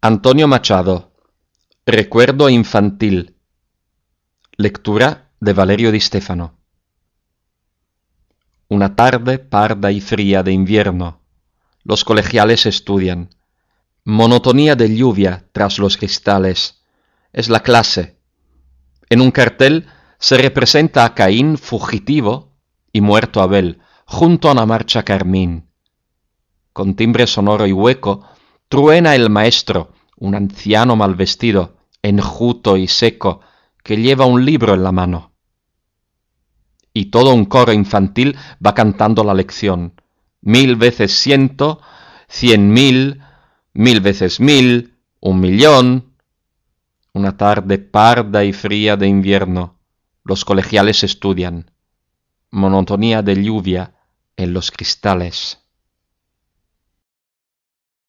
Antonio Machado. Recuerdo infantil. Lectura de Valerio Di Stefano. Una tarde parda y fría de invierno. Los colegiales estudian. Monotonía de lluvia tras los cristales. Es la clase. En un cartel se representa a Caín fugitivo y muerto Abel, junto a una marcha carmín. Con timbre sonoro y hueco, Truena el maestro, un anciano mal vestido, enjuto y seco, que lleva un libro en la mano. Y todo un coro infantil va cantando la lección. Mil veces ciento, cien mil, mil veces mil, un millón. Una tarde parda y fría de invierno. Los colegiales estudian. Monotonía de lluvia en los cristales.